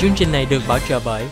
Chương trình này được bảo trợ bởi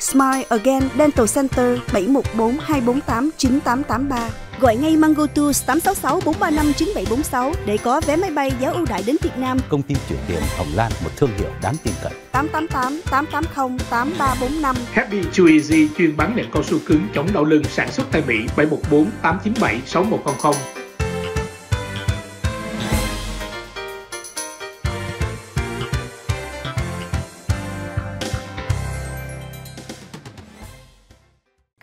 Smile Again Dental Center 714 248 9883. Gọi ngay Mango Tours 866 435 9746 để có vé máy bay giá ưu đãi đến Việt Nam. Công ty chuyển tiền Hồng Lan, một thương hiệu đáng tin cậy. 888 880 8345. Happy Chew Easy chuyên bán đệm cao su cứng chống đau lưng sản xuất tại Mỹ 714 897 6100.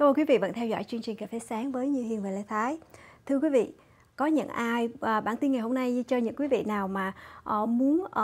ơn quý vị vẫn theo dõi chương trình Cà phê sáng với Như Hiền và Lê Thái. Thưa quý vị, có những ai à, bản tin ngày hôm nay cho những quý vị nào mà à, muốn à,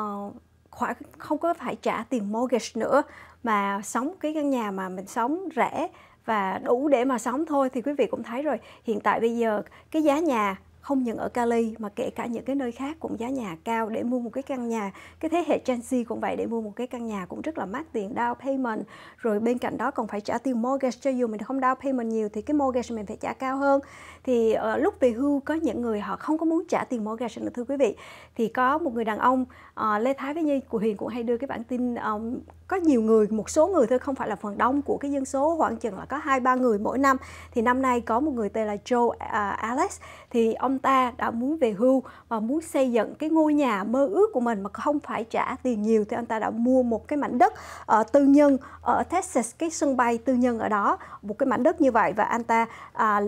khỏi, không có phải trả tiền mortgage nữa mà sống cái căn nhà mà mình sống rẻ và đủ để mà sống thôi thì quý vị cũng thấy rồi hiện tại bây giờ cái giá nhà không những ở Cali mà kể cả những cái nơi khác cũng giá nhà cao để mua một cái căn nhà cái thế hệ Gen Z cũng vậy để mua một cái căn nhà cũng rất là mắc tiền down payment rồi bên cạnh đó còn phải trả tiền mortgage cho dù mình không down payment nhiều thì cái mortgage mình phải trả cao hơn thì uh, lúc về hưu có những người họ không có muốn trả tiền mortgage nữa thưa quý vị thì có một người đàn ông uh, Lê Thái với Nhi của Huyền cũng hay đưa cái bản tin um, có nhiều người một số người thôi không phải là phần đông của cái dân số khoảng chừng là có hai ba người mỗi năm thì năm nay có một người tên là Joe uh, Alex thì ông ông ta đã muốn về hưu và muốn xây dựng cái ngôi nhà mơ ước của mình mà không phải trả tiền nhiều thì ông ta đã mua một cái mảnh đất ở tư nhân ở Texas cái sân bay tư nhân ở đó một cái mảnh đất như vậy và anh ta à,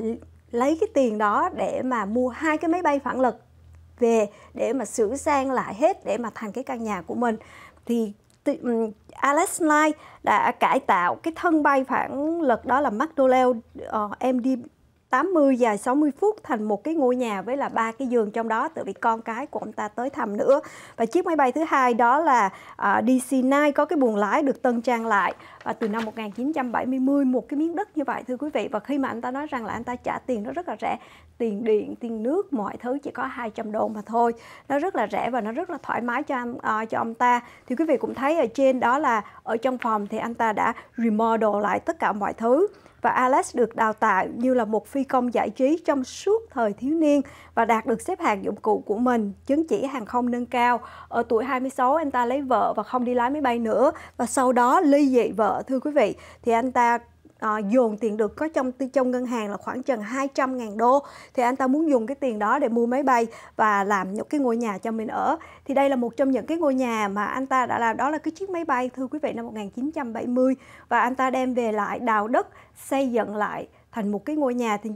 lấy cái tiền đó để mà mua hai cái máy bay phản lực về để mà sửa sang lại hết để mà thành cái căn nhà của mình thì Alex Knight đã cải tạo cái thân bay phản lực đó là McDonnell uh, MD 80 dài 60 phút thành một cái ngôi nhà với là ba cái giường trong đó tự vì con cái của ông ta tới thăm nữa. Và chiếc máy bay thứ hai đó là uh, à, DC-9 có cái buồng lái được tân trang lại và từ năm 1970 một cái miếng đất như vậy thưa quý vị và khi mà anh ta nói rằng là anh ta trả tiền nó rất là rẻ tiền điện tiền nước mọi thứ chỉ có 200 đô mà thôi nó rất là rẻ và nó rất là thoải mái cho uh, cho ông ta thì quý vị cũng thấy ở trên đó là ở trong phòng thì anh ta đã remodel lại tất cả mọi thứ và Alex được đào tạo như là một phi công giải trí trong suốt thời thiếu niên và đạt được xếp hạng dụng cụ của mình, chứng chỉ hàng không nâng cao. Ở tuổi 26, anh ta lấy vợ và không đi lái máy bay nữa và sau đó ly dị vợ thưa quý vị thì anh ta à, dồn tiền được có trong trong ngân hàng là khoảng chừng 200 ngàn đô thì anh ta muốn dùng cái tiền đó để mua máy bay và làm những cái ngôi nhà cho mình ở thì đây là một trong những cái ngôi nhà mà anh ta đã làm đó là cái chiếc máy bay thưa quý vị năm 1970 và anh ta đem về lại đào đất xây dựng lại thành một cái ngôi nhà thì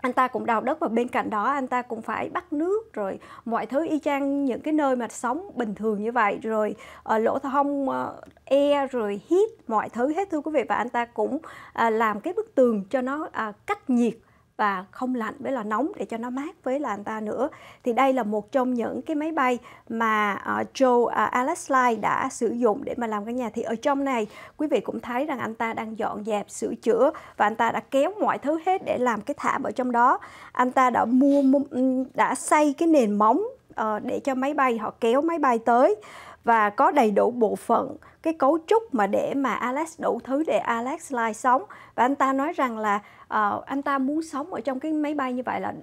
anh ta cũng đào đất và bên cạnh đó anh ta cũng phải bắt nước rồi mọi thứ y chang những cái nơi mà sống bình thường như vậy rồi uh, lỗ thông uh, ờ, e rồi hít mọi thứ hết thưa quý vị và anh ta cũng uh, làm cái bức tường cho nó uh, cách nhiệt và không lạnh với là nóng để cho nó mát với là anh ta nữa thì đây là một trong những cái máy bay mà uh, Joe uh, Alex đã sử dụng để mà làm căn nhà thì ở trong này quý vị cũng thấy rằng anh ta đang dọn dẹp sửa chữa và anh ta đã kéo mọi thứ hết để làm cái thảm ở trong đó anh ta đã mua, mua đã xây cái nền móng uh, để cho máy bay họ kéo máy bay tới và có đầy đủ bộ phận cái cấu trúc mà để mà Alex đủ thứ để Alex Live sống và anh ta nói rằng là uh, anh ta muốn sống ở trong cái máy bay như vậy là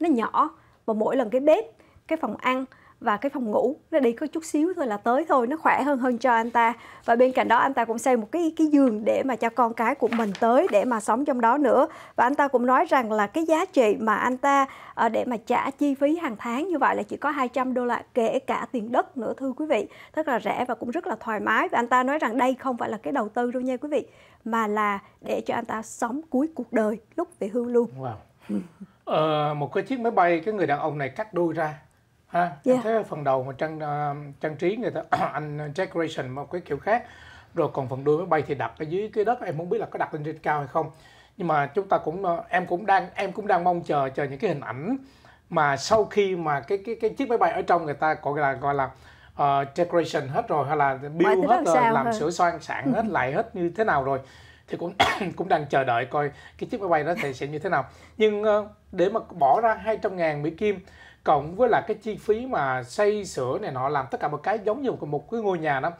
nó nhỏ và mỗi lần cái bếp cái phòng ăn và cái phòng ngủ nó đi có chút xíu thôi là tới thôi nó khỏe hơn hơn cho anh ta và bên cạnh đó anh ta cũng xây một cái cái giường để mà cho con cái của mình tới để mà sống trong đó nữa và anh ta cũng nói rằng là cái giá trị mà anh ta ờ, để mà trả chi phí hàng tháng như vậy là chỉ có 200 đô la kể cả tiền đất nữa thưa quý vị rất là rẻ và cũng rất là thoải mái và anh ta nói rằng đây không phải là cái đầu tư đâu nha quý vị mà là để cho anh ta sống cuối cuộc đời lúc về hưu luôn wow. Ừ. ờ, một cái chiếc máy bay cái người đàn ông này cắt đôi ra ha yeah. Dạ. thấy phần đầu mà trang uh, trang trí người ta anh decoration một cái kiểu khác rồi còn phần đuôi máy bay thì đặt ở dưới cái đất em muốn biết là có đặt lên trên cao hay không nhưng mà chúng ta cũng uh, em cũng đang em cũng đang mong chờ chờ những cái hình ảnh mà sau khi mà cái cái cái chiếc máy bay ở trong người ta gọi là gọi là uh, decoration hết rồi hay là build hết rồi làm thôi. Ờ, sửa soạn sản hết ừ. lại hết như thế nào rồi thì cũng cũng đang chờ đợi coi cái chiếc máy bay đó thì sẽ như thế nào nhưng uh, để mà bỏ ra 200 ngàn mỹ kim cộng với là cái chi phí mà xây sửa này nọ làm tất cả một cái giống như một cái ngôi nhà đó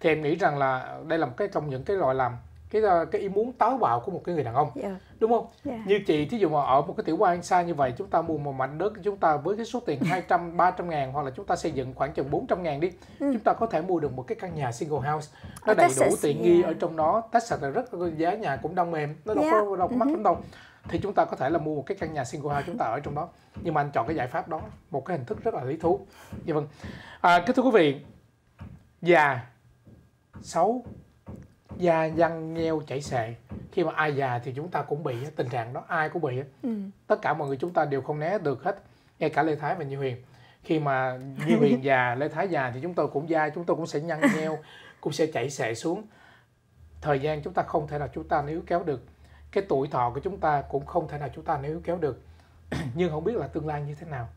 thì em nghĩ rằng là đây là một cái trong những cái loại làm cái ờ, cái ý muốn táo bạo của một cái người đàn ông yeah. Dạ. đúng không yeah. Dạ. như chị thí dụ mà ở một cái tiểu bang xa như vậy chúng ta mua một mảnh đất chúng ta với cái số tiền 200 300 ngàn hoặc là chúng ta xây dựng khoảng chừng 400 ngàn đi ừ. chúng ta có thể mua được một cái căn nhà single house nó ở đầy Texas, đủ tiện nghi yeah. Dạ. ở trong đó Texas là rất giá nhà cũng đông mềm nó đâu yeah. có đâu có mắc ừ lắm đâu thì chúng ta có thể là mua một cái căn nhà single house chúng ta ở trong đó nhưng mà anh chọn cái giải pháp đó một cái hình thức rất là lý thú vâng à, kính thưa quý vị già xấu da nhăn nheo chảy xệ khi mà ai già thì chúng ta cũng bị tình trạng đó ai cũng bị ừ. tất cả mọi người chúng ta đều không né được hết ngay cả lê thái và như huyền khi mà như huyền già lê thái già thì chúng tôi cũng da chúng tôi cũng sẽ nhăn nheo cũng sẽ chảy xệ xuống thời gian chúng ta không thể nào chúng ta níu kéo được cái tuổi thọ của chúng ta cũng không thể nào chúng ta níu kéo được nhưng không biết là tương lai như thế nào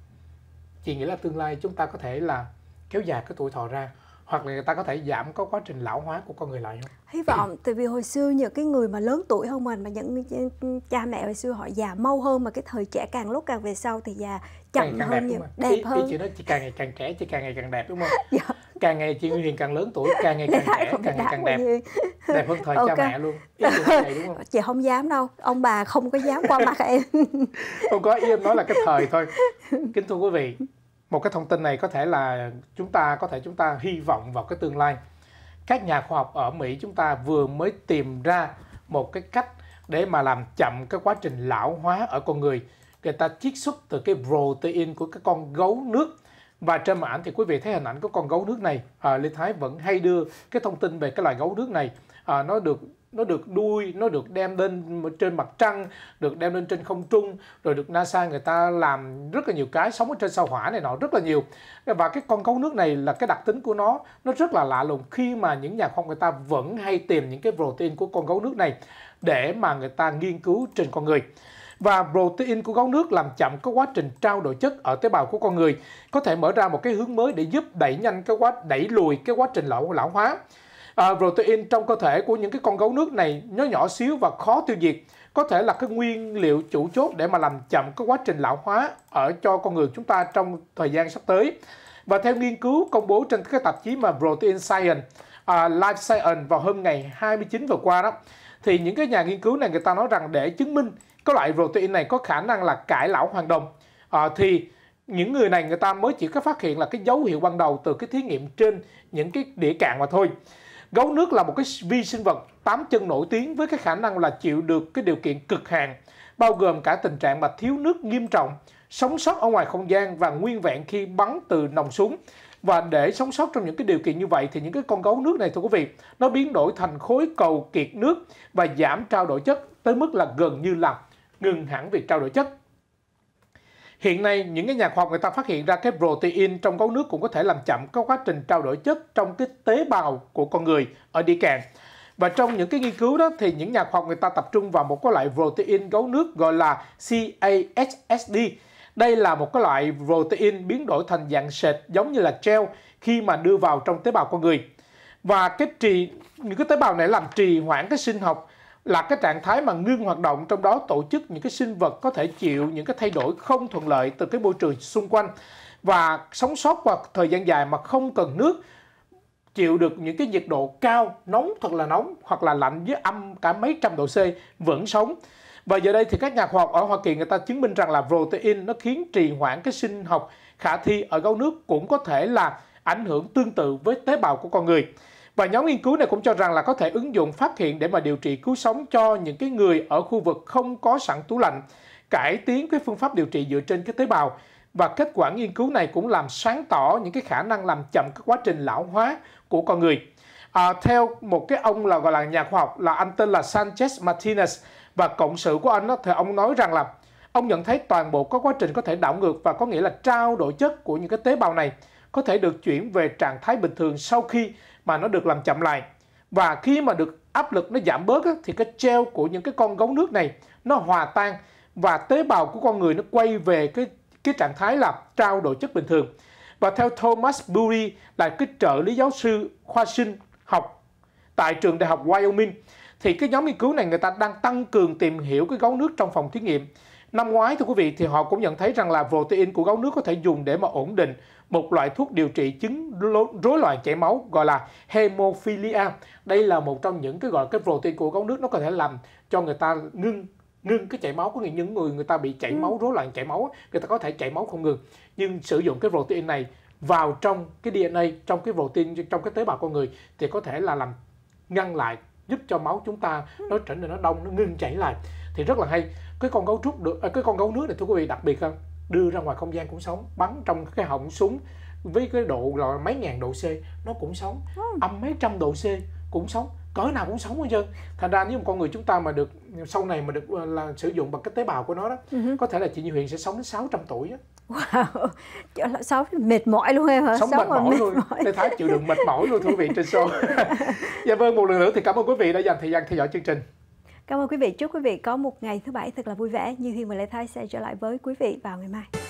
chị nghĩ là tương lai chúng ta có thể là kéo dài cái tuổi thọ ra hoặc là người ta có thể giảm có quá trình lão hóa của con người lại không? Hy vọng, tại vì hồi xưa những cái người mà lớn tuổi hơn mình mà những cha mẹ hồi xưa họ già mau hơn mà cái thời trẻ càng lúc càng về sau thì già chậm càng, càng hơn đẹp, nhiều, đẹp ý, hơn. Ý chị nói chị càng ngày càng trẻ, chị càng ngày càng đẹp đúng không? dạ. Càng ngày chị Nguyên càng lớn tuổi, càng ngày càng trẻ, càng ngày càng đẹp. Đẹp hơn thời okay. cha mẹ luôn. Ý chị đúng không? Chị không dám đâu, ông bà không có dám qua mặt em. không có, ý em nói là cái thời thôi. Kính thưa quý vị, một cái thông tin này có thể là chúng ta có thể chúng ta hy vọng vào cái tương lai các nhà khoa học ở Mỹ chúng ta vừa mới tìm ra một cái cách để mà làm chậm cái quá trình lão hóa ở con người người ta chiết xuất từ cái protein của cái con gấu nước và trên màn ảnh thì quý vị thấy hình ảnh của con gấu nước này à, Lê Thái vẫn hay đưa cái thông tin về cái loài gấu nước này à, nó được nó được đuôi nó được đem lên trên mặt trăng được đem lên trên không trung rồi được NASA người ta làm rất là nhiều cái sống ở trên sao hỏa này nọ rất là nhiều và cái con gấu nước này là cái đặc tính của nó nó rất là lạ lùng khi mà những nhà khoa học người ta vẫn hay tìm những cái protein của con gấu nước này để mà người ta nghiên cứu trên con người và protein của gấu nước làm chậm cái quá trình trao đổi chất ở tế bào của con người có thể mở ra một cái hướng mới để giúp đẩy nhanh cái quá đẩy lùi cái quá trình lão lão hóa à, protein trong cơ thể của những cái con gấu nước này nhỏ nhỏ xíu và khó tiêu diệt có thể là cái nguyên liệu chủ chốt để mà làm chậm cái quá trình lão hóa ở cho con người chúng ta trong thời gian sắp tới và theo nghiên cứu công bố trên cái tạp chí mà Protein Science à, Life Science vào hôm ngày 29 vừa qua đó thì những cái nhà nghiên cứu này người ta nói rằng để chứng minh cái loại protein này có khả năng là cải lão hoàng đồng à, thì những người này người ta mới chỉ có phát hiện là cái dấu hiệu ban đầu từ cái thí nghiệm trên những cái đĩa cạn mà thôi Gấu nước là một cái vi sinh vật tám chân nổi tiếng với cái khả năng là chịu được cái điều kiện cực hạn, bao gồm cả tình trạng mà thiếu nước nghiêm trọng, sống sót ở ngoài không gian và nguyên vẹn khi bắn từ nòng súng. Và để sống sót trong những cái điều kiện như vậy thì những cái con gấu nước này thưa quý vị, nó biến đổi thành khối cầu kiệt nước và giảm trao đổi chất tới mức là gần như là ngừng hẳn việc trao đổi chất Hiện nay, những cái nhà khoa học người ta phát hiện ra cái protein trong gấu nước cũng có thể làm chậm các quá trình trao đổi chất trong cái tế bào của con người ở đi càng. Và trong những cái nghiên cứu đó thì những nhà khoa học người ta tập trung vào một cái loại protein gấu nước gọi là CAHSD. Đây là một cái loại protein biến đổi thành dạng sệt giống như là gel khi mà đưa vào trong tế bào con người. Và cái trì những cái tế bào này làm trì hoãn cái sinh học là cái trạng thái mà ngưng hoạt động trong đó tổ chức những cái sinh vật có thể chịu những cái thay đổi không thuận lợi từ cái môi trường xung quanh và sống sót qua thời gian dài mà không cần nước chịu được những cái nhiệt độ cao nóng thật là nóng hoặc là lạnh với âm cả mấy trăm độ C vẫn sống và giờ đây thì các nhà khoa học ở Hoa Kỳ người ta chứng minh rằng là protein nó khiến trì hoãn cái sinh học khả thi ở gấu nước cũng có thể là ảnh hưởng tương tự với tế bào của con người và nhóm nghiên cứu này cũng cho rằng là có thể ứng dụng phát hiện để mà điều trị cứu sống cho những cái người ở khu vực không có sẵn tủ lạnh, cải tiến cái phương pháp điều trị dựa trên cái tế bào. Và kết quả nghiên cứu này cũng làm sáng tỏ những cái khả năng làm chậm các quá trình lão hóa của con người. À, theo một cái ông là gọi là nhà khoa học là anh tên là Sanchez Martinez và cộng sự của anh đó, thì ông nói rằng là ông nhận thấy toàn bộ các quá trình có thể đảo ngược và có nghĩa là trao đổi chất của những cái tế bào này có thể được chuyển về trạng thái bình thường sau khi mà nó được làm chậm lại. Và khi mà được áp lực nó giảm bớt á, thì cái treo của những cái con gấu nước này nó hòa tan và tế bào của con người nó quay về cái cái trạng thái là trao đổi chất bình thường. Và theo Thomas Bury là cái trợ lý giáo sư khoa sinh học tại trường đại học Wyoming thì cái nhóm nghiên cứu này người ta đang tăng cường tìm hiểu cái gấu nước trong phòng thí nghiệm Năm ngoái, thưa quý vị, thì họ cũng nhận thấy rằng là protein của gấu nước có thể dùng để mà ổn định một loại thuốc điều trị chứng rối loạn chảy máu gọi là hemophilia. Đây là một trong những cái gọi là cái protein của gấu nước nó có thể làm cho người ta ngưng ngưng cái chảy máu có nghĩa những người người ta bị chảy máu ừ. rối loạn chảy máu người ta có thể chảy máu không ngừng nhưng sử dụng cái protein này vào trong cái DNA trong cái protein trong cái tế bào con người thì có thể là làm ngăn lại giúp cho máu chúng ta ừ. nó trở nên nó đông nó ngưng chảy lại thì rất là hay cái con gấu trúc được à, cái con gấu nước này thưa quý vị đặc biệt hơn đưa ra ngoài không gian cũng sống bắn trong cái họng súng với cái độ là mấy ngàn độ C nó cũng sống âm mấy trăm độ C cũng sống cỡ nào cũng sống hết trơn thành ra nếu một con người chúng ta mà được sau này mà được ờ, là sử dụng bằng cái tế bào của nó đó uh-huh. có thể là chị Như Huyền sẽ sống đến 600 tuổi á. Wow, chỗ là sống mệt mỏi luôn em hả? Sống, sống mệt, mỏi mệt luôn, mỏi. Thái chịu đựng mệt mỏi luôn thưa quý vị trên show. dạ vâng, một lần nữa thì cảm ơn quý vị đã dành thời gian theo dõi chương trình. Cảm ơn quý vị, chúc quý vị có một ngày thứ bảy thật là vui vẻ. Như Hiền và Lê Thái sẽ trở lại với quý vị vào ngày mai.